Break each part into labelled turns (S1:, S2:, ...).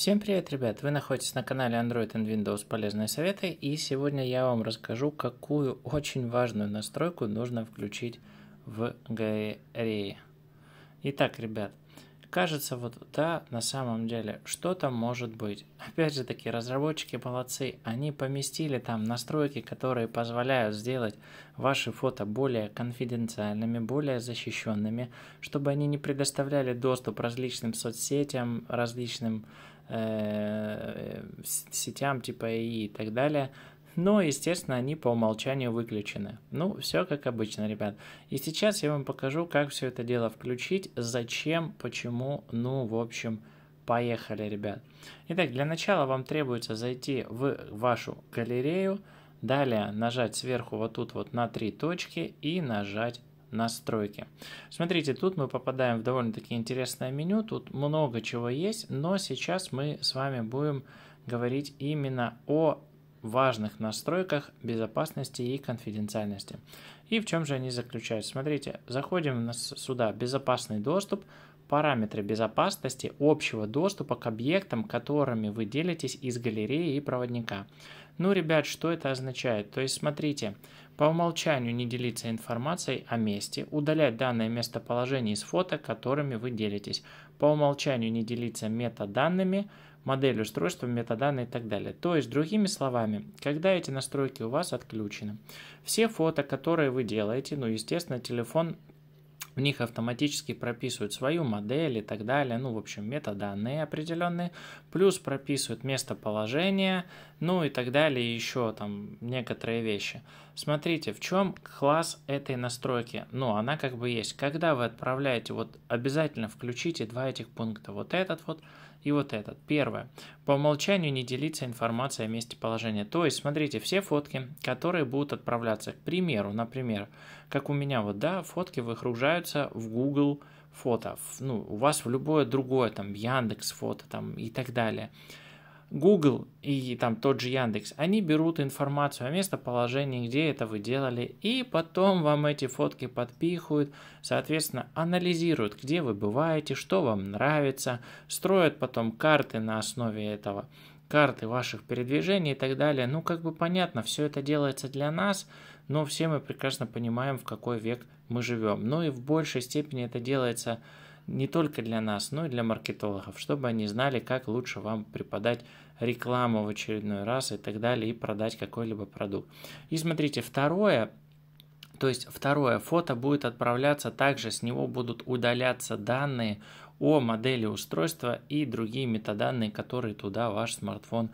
S1: Всем привет, ребят! Вы находитесь на канале Android and Windows полезные советы и сегодня я вам расскажу, какую очень важную настройку нужно включить в галерее. E. Итак, ребят, кажется, вот да, на самом деле, что там может быть. Опять же таки, разработчики молодцы, они поместили там настройки, которые позволяют сделать ваши фото более конфиденциальными, более защищенными, чтобы они не предоставляли доступ различным соцсетям, различным Э, сетям типа ИИ и так далее. Но, естественно, они по умолчанию выключены. Ну, все как обычно, ребят. И сейчас я вам покажу, как все это дело включить, зачем, почему, ну, в общем, поехали, ребят. Итак, для начала вам требуется зайти в вашу галерею, далее нажать сверху вот тут вот на три точки и нажать настройки. Смотрите, тут мы попадаем в довольно-таки интересное меню, тут много чего есть, но сейчас мы с вами будем говорить именно о важных настройках безопасности и конфиденциальности. И в чем же они заключаются? Смотрите, заходим сюда «Безопасный доступ», параметры безопасности общего доступа к объектам, которыми вы делитесь из галереи и проводника. Ну, ребят, что это означает? То есть, смотрите, по умолчанию не делиться информацией о месте, удалять данное местоположение из фото, которыми вы делитесь. По умолчанию не делиться метаданными, модель устройства, метаданные и так далее. То есть, другими словами, когда эти настройки у вас отключены, все фото, которые вы делаете, ну, естественно, телефон в них автоматически прописывают свою модель и так далее, ну, в общем, метаданные определенные, плюс прописывают местоположение, ну и так далее, еще там некоторые вещи. Смотрите, в чем класс этой настройки? Ну, она как бы есть. Когда вы отправляете, вот обязательно включите два этих пункта, вот этот вот, и вот этот. Первое. По умолчанию не делится информация о месте положения. То есть, смотрите, все фотки, которые будут отправляться, к примеру, например, как у меня вот, да, фотки выгружаются в Google фото, ну, у вас в любое другое, там, Яндекс фото, там, и так далее – Google и там тот же Яндекс, они берут информацию о местоположении, где это вы делали, и потом вам эти фотки подпихивают, соответственно, анализируют, где вы бываете, что вам нравится, строят потом карты на основе этого, карты ваших передвижений и так далее. Ну, как бы понятно, все это делается для нас, но все мы прекрасно понимаем, в какой век мы живем. Но ну, и в большей степени это делается не только для нас, но и для маркетологов, чтобы они знали, как лучше вам преподать рекламу в очередной раз и так далее, и продать какой-либо продукт. И смотрите, второе, то есть второе, фото будет отправляться также, с него будут удаляться данные о модели устройства и другие метаданные, которые туда ваш смартфон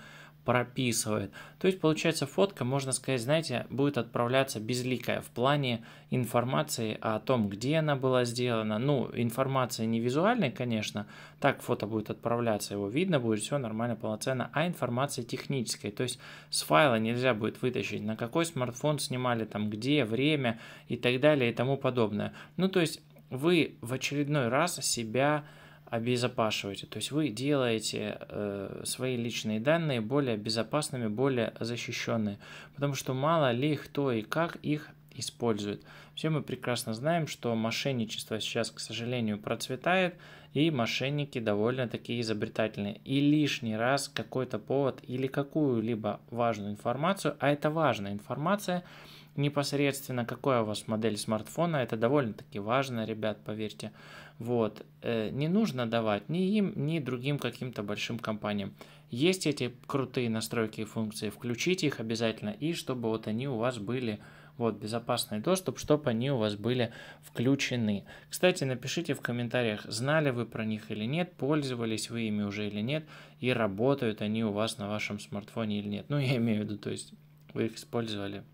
S1: прописывает. То есть получается фотка, можно сказать, знаете, будет отправляться безликая в плане информации о том, где она была сделана. Ну, информация не визуальная, конечно, так фото будет отправляться, его видно будет, все нормально, полноценно, а информация техническая. То есть с файла нельзя будет вытащить, на какой смартфон снимали, там где, время и так далее и тому подобное. Ну, то есть вы в очередной раз себя обезопашиваете. То есть вы делаете э, свои личные данные более безопасными, более защищенные, потому что мало ли кто и как их использует. Все мы прекрасно знаем, что мошенничество сейчас, к сожалению, процветает, и мошенники довольно-таки изобретательны. И лишний раз какой-то повод или какую-либо важную информацию, а это важная информация – непосредственно, какая у вас модель смартфона, это довольно-таки важно, ребят, поверьте. Вот, э, не нужно давать ни им, ни другим каким-то большим компаниям. Есть эти крутые настройки и функции, включите их обязательно, и чтобы вот они у вас были вот, безопасный доступ, чтобы они у вас были включены. Кстати, напишите в комментариях, знали вы про них или нет, пользовались вы ими уже или нет, и работают они у вас на вашем смартфоне или нет. Ну, я имею в виду, то есть вы их использовали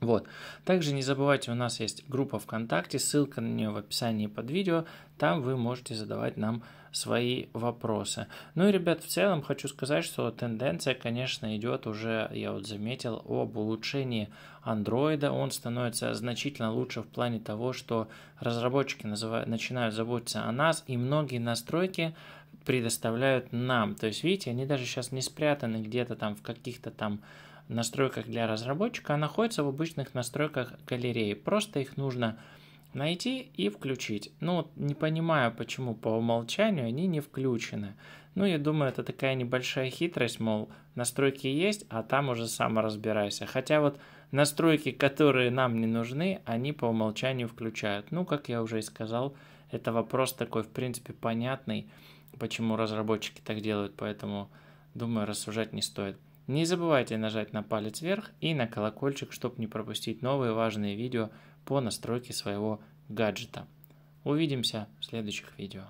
S1: вот. Также не забывайте, у нас есть группа ВКонтакте, ссылка на нее в описании под видео. Там вы можете задавать нам свои вопросы. Ну и, ребят, в целом хочу сказать, что тенденция, конечно, идет уже, я вот заметил, об улучшении андроида. Он становится значительно лучше в плане того, что разработчики называют, начинают заботиться о нас, и многие настройки предоставляют нам. То есть, видите, они даже сейчас не спрятаны где-то там в каких-то там настройках для разработчика, а находятся в обычных настройках галереи. Просто их нужно найти и включить. Ну, не понимаю, почему по умолчанию они не включены. Ну, я думаю, это такая небольшая хитрость, мол, настройки есть, а там уже сам разбирайся. Хотя вот настройки, которые нам не нужны, они по умолчанию включают. Ну, как я уже и сказал, это вопрос такой, в принципе, понятный почему разработчики так делают, поэтому, думаю, рассуждать не стоит. Не забывайте нажать на палец вверх и на колокольчик, чтобы не пропустить новые важные видео по настройке своего гаджета. Увидимся в следующих видео.